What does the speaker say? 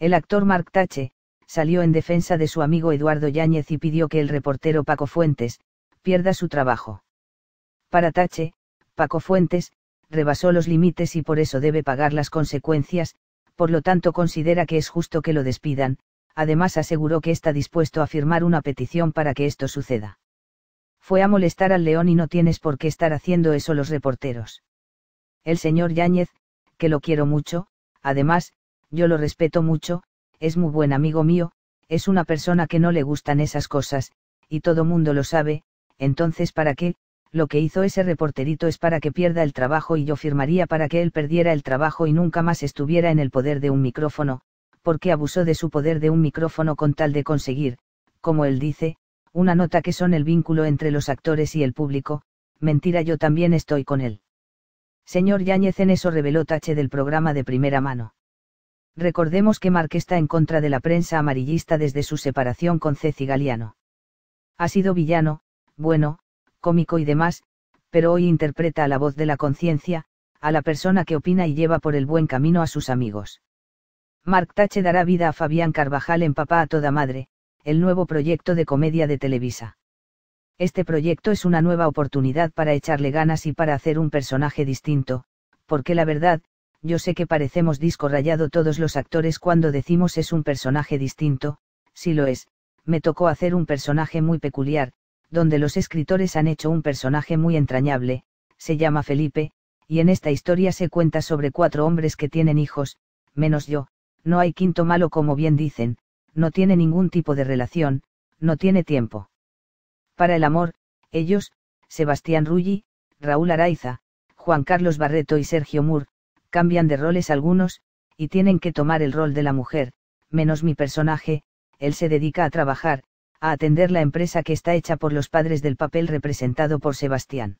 El actor Mark Tache, salió en defensa de su amigo Eduardo Yáñez y pidió que el reportero Paco Fuentes, pierda su trabajo. Para Tache, Paco Fuentes, rebasó los límites y por eso debe pagar las consecuencias, por lo tanto considera que es justo que lo despidan, además aseguró que está dispuesto a firmar una petición para que esto suceda. Fue a molestar al león y no tienes por qué estar haciendo eso los reporteros. El señor Yáñez, que lo quiero mucho, además, yo lo respeto mucho, es muy buen amigo mío, es una persona que no le gustan esas cosas, y todo mundo lo sabe, entonces para qué, lo que hizo ese reporterito es para que pierda el trabajo y yo firmaría para que él perdiera el trabajo y nunca más estuviera en el poder de un micrófono, porque abusó de su poder de un micrófono con tal de conseguir, como él dice, una nota que son el vínculo entre los actores y el público, mentira yo también estoy con él. Señor Yáñez en eso reveló Tache del programa de primera mano. Recordemos que Mark está en contra de la prensa amarillista desde su separación con Ceci Galiano. Ha sido villano, bueno, cómico y demás, pero hoy interpreta a la voz de la conciencia, a la persona que opina y lleva por el buen camino a sus amigos. Mark Tache dará vida a Fabián Carvajal en Papá a toda madre, el nuevo proyecto de comedia de Televisa. Este proyecto es una nueva oportunidad para echarle ganas y para hacer un personaje distinto, porque la verdad, yo sé que parecemos disco rayado todos los actores cuando decimos es un personaje distinto, si lo es, me tocó hacer un personaje muy peculiar, donde los escritores han hecho un personaje muy entrañable, se llama Felipe, y en esta historia se cuenta sobre cuatro hombres que tienen hijos, menos yo, no hay quinto malo como bien dicen, no tiene ningún tipo de relación, no tiene tiempo. Para el amor, ellos, Sebastián Rulli, Raúl Araiza, Juan Carlos Barreto y Sergio Mur, cambian de roles algunos, y tienen que tomar el rol de la mujer, menos mi personaje, él se dedica a trabajar, a atender la empresa que está hecha por los padres del papel representado por Sebastián.